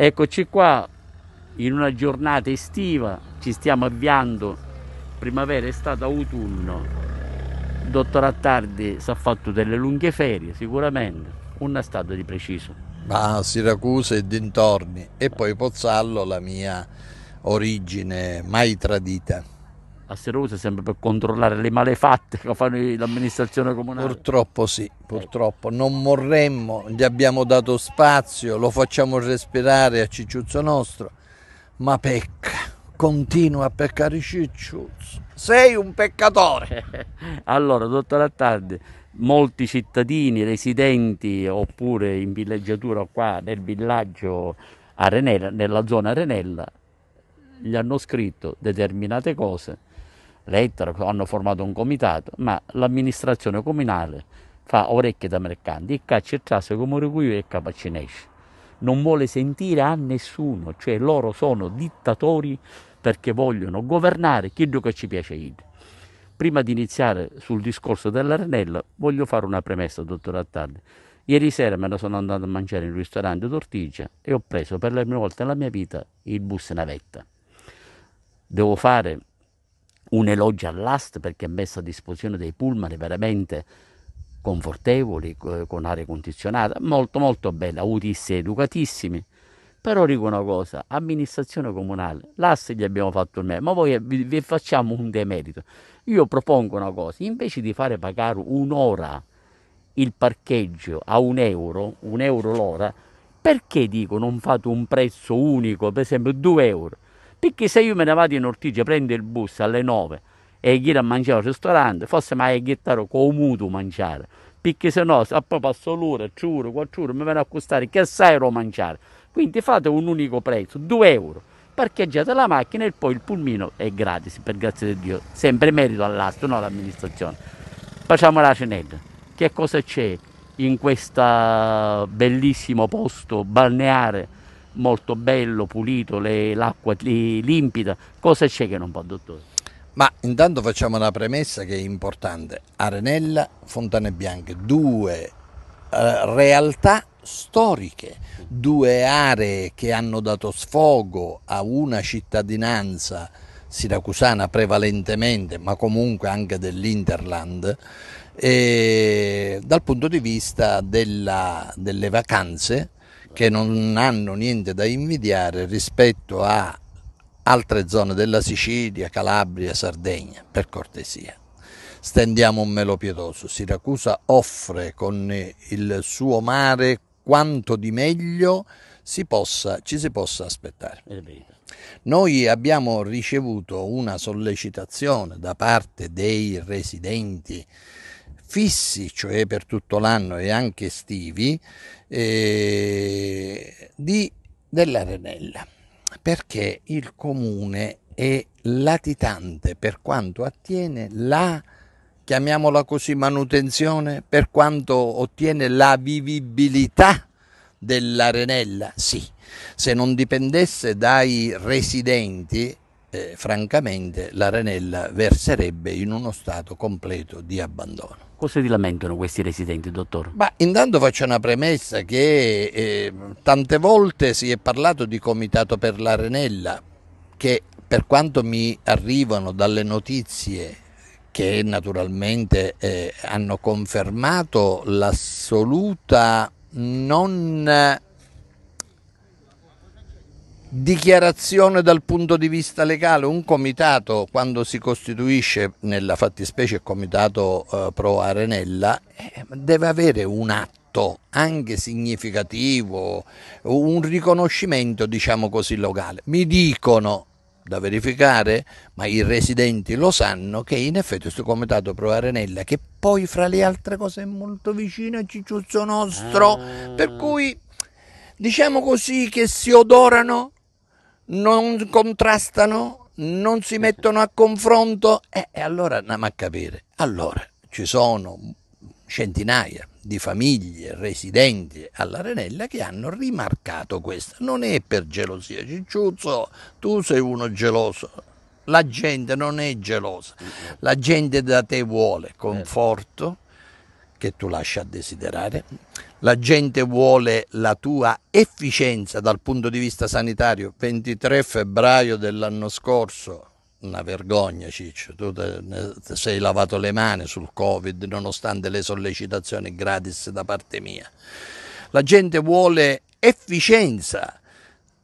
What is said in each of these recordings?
Eccoci qua in una giornata estiva, ci stiamo avviando primavera, estate, autunno. Il dottor Attardi si è fatto delle lunghe ferie, sicuramente, una stato di preciso. Ma Siracusa e dintorni e poi Pozzallo, la mia origine mai tradita a Serosa sempre per controllare le malefatte che fanno l'amministrazione comunale. Purtroppo sì, purtroppo non morremmo, gli abbiamo dato spazio, lo facciamo respirare a Cicciuzzo nostro, ma pecca, continua a peccare Cicciuzzo, sei un peccatore. allora, dottor Attardi, molti cittadini residenti oppure in villeggiatura qua nel villaggio Arenella, nella zona Arenella, gli hanno scritto determinate cose lettera, hanno formato un comitato, ma l'amministrazione comunale fa orecchie da mercanti e caccia il trasso come recuio e capacinesce. Non vuole sentire a nessuno, cioè loro sono dittatori perché vogliono governare quello che ci piace. Id. Prima di iniziare sul discorso dell'Arnella, voglio fare una premessa, dottor Attardi. Ieri sera me ne sono andato a mangiare in un ristorante d'ortigia e ho preso per la prima volta nella mia vita il bus navetta. Devo fare un elogio all'AST perché ha messo a disposizione dei pullman veramente confortevoli, con aria condizionata, molto molto bella, autisti educatissimi. Però dico una cosa, amministrazione comunale, l'AST gli abbiamo fatto il merito, ma voi vi, vi facciamo un demerito. Io propongo una cosa, invece di fare pagare un'ora il parcheggio a un euro, un euro l'ora, perché dico non fate un prezzo unico, per esempio 2 euro? Perché se io me ne vado in Ortigia, prendo il bus alle 9 e gli a mangiare al ristorante, forse mi hai ghittato con muto mangiare. Perché se no, se poi passo l'ora, ciuro ore, 4 mi viene a costare che sai ero mangiare. Quindi fate un unico prezzo, 2 euro. Parcheggiate la macchina e poi il pulmino è gratis, per grazie di Dio. Sempre merito all'astro, non all'amministrazione. Facciamo la cenetta. Che cosa c'è in questo bellissimo posto balneare? molto bello, pulito, l'acqua limpida. Cosa c'è che non può, dottore? Ma intanto facciamo una premessa che è importante. Arenella, Fontane Bianche, due eh, realtà storiche, due aree che hanno dato sfogo a una cittadinanza siracusana prevalentemente, ma comunque anche dell'Interland, eh, dal punto di vista della, delle vacanze che non hanno niente da invidiare rispetto a altre zone della Sicilia, Calabria, Sardegna, per cortesia. Stendiamo un melo pietoso. Siracusa offre con il suo mare quanto di meglio si possa, ci si possa aspettare. Noi abbiamo ricevuto una sollecitazione da parte dei residenti fissi, cioè per tutto l'anno e anche estivi, eh, dell'Arenella, perché il comune è latitante per quanto attiene la chiamiamola così manutenzione per quanto ottiene la vivibilità dell'arenella sì se non dipendesse dai residenti eh, francamente l'arenella verserebbe in uno stato completo di abbandono Cosa ti lamentano questi residenti, dottor? Ma intanto faccio una premessa che eh, tante volte si è parlato di comitato per l'Arenella, che per quanto mi arrivano dalle notizie che naturalmente eh, hanno confermato l'assoluta non dichiarazione dal punto di vista legale, un comitato quando si costituisce nella fattispecie il comitato eh, pro Arenella eh, deve avere un atto anche significativo, un riconoscimento diciamo così locale. Mi dicono da verificare, ma i residenti lo sanno che in effetti questo comitato pro Arenella che poi fra le altre cose è molto vicino a Cicciuzzo nostro, per ah. cui diciamo così, che si odorano non contrastano, non si mettono a confronto eh, e eh, allora andiamo a capire. Allora ci sono centinaia di famiglie residenti all'Arenella che hanno rimarcato questo. Non è per gelosia, Cicciuzzo, tu sei uno geloso. La gente non è gelosa, la gente da te vuole eh. conforto che tu lasci a desiderare, la gente vuole la tua efficienza dal punto di vista sanitario. 23 febbraio dell'anno scorso, una vergogna Ciccio, tu te, te sei lavato le mani sul Covid nonostante le sollecitazioni gratis da parte mia. La gente vuole efficienza.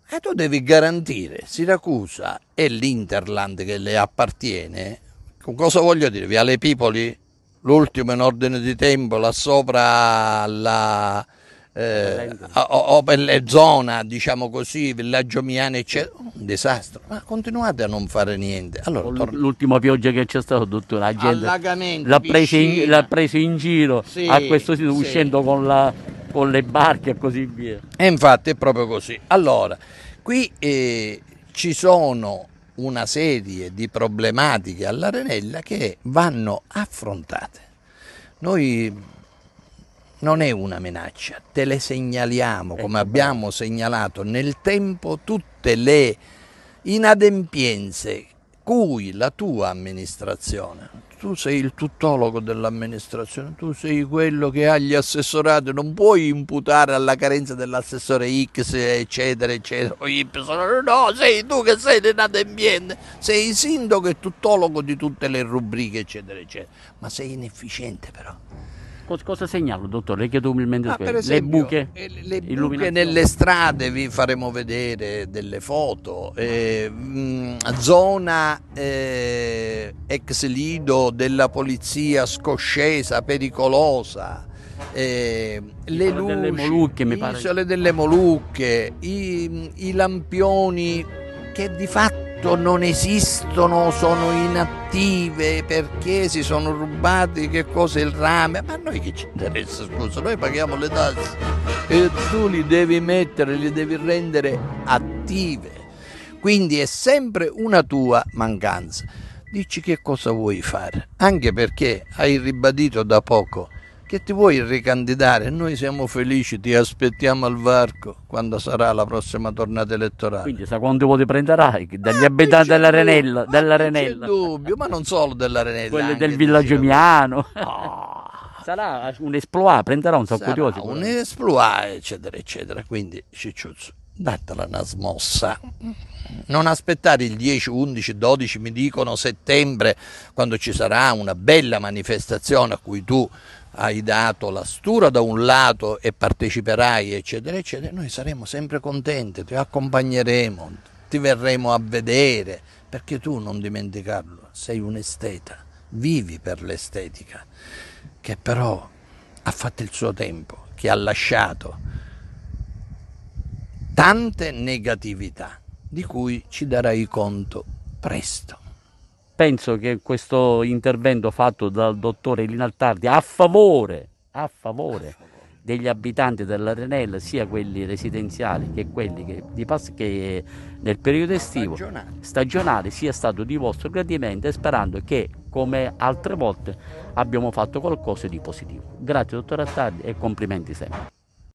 E tu devi garantire Siracusa e l'Interland che le appartiene. Con cosa voglio dire? Viale Pipoli l'ultimo in ordine di tempo, là sopra la eh, Opel Zona, diciamo così, Villaggio Miano, eccetera. Un disastro, ma continuate a non fare niente. Allora, tor- l'ultima pioggia che c'è stata, tutta la gente l'ha preso, in, l'ha preso, in, giro sì, a questo sito sì. uscendo con, la, con, le barche e così via. E infatti è proprio così. Allora, qui eh, ci sono una serie di problematiche all'Arenella che vanno affrontate. Noi non è una minaccia, te le segnaliamo ecco, come abbiamo segnalato nel tempo tutte le inadempienze cui la tua amministrazione tu sei il tuttologo dell'amministrazione, tu sei quello che ha gli assessorati, non puoi imputare alla carenza dell'assessore X, eccetera, eccetera, Y, no, sei tu che sei dell'ambiente, ambiente, sei sindaco e tuttologo di tutte le rubriche, eccetera, eccetera, ma sei inefficiente però. Cosa segnalo, dottore? Chiedo umilmente ah, esempio, eh, le buche, le buche nelle strade, vi faremo vedere delle foto. Eh, mh, mm, zona eh, ex lido della polizia scoscesa, pericolosa. Eh, le luci, delle Molucche, mi pare. isole delle Molucche, i, i lampioni che di fatto detto non esistono, sono inattive perché si sono rubati che cosa il rame, ma a noi che ci interessa scusa, noi paghiamo le tasse e tu li devi mettere, li devi rendere attive. Quindi è sempre una tua mancanza. Dici che cosa vuoi fare, anche perché hai ribadito da poco che ti vuoi ricandidare, noi siamo felici, ti aspettiamo al varco quando sarà la prossima tornata elettorale. Quindi sa quanti voti prenderai eh, dagli ah, abitanti della Renella, della dubbio, ma non solo dell'Arenella. Renella. Quelli del villaggio Miano. Ah. Sarà un esploit, prenderà un sacco di voti. Un esploit, eccetera, eccetera. Quindi Cicciuzzo, datela una smossa. Non aspettare il 10, 11, 12, mi dicono settembre, quando ci sarà una bella manifestazione a cui tu hai dato la stura da un lato e parteciperai, eccetera, eccetera, noi saremo sempre contenti, ti accompagneremo, ti verremo a vedere, perché tu non dimenticarlo, sei un esteta, vivi per l'estetica, che però ha fatto il suo tempo, che ha lasciato tante negatività, di cui ci darai conto presto penso che questo intervento fatto dal dottore Linaltardi a favore, a favore degli abitanti dell'Arenella, sia quelli residenziali che quelli che, di, che nel periodo estivo stagionale. stagionale. sia stato di vostro gradimento e sperando che come altre volte abbiamo fatto qualcosa di positivo. Grazie dottor Attardi e complimenti sempre.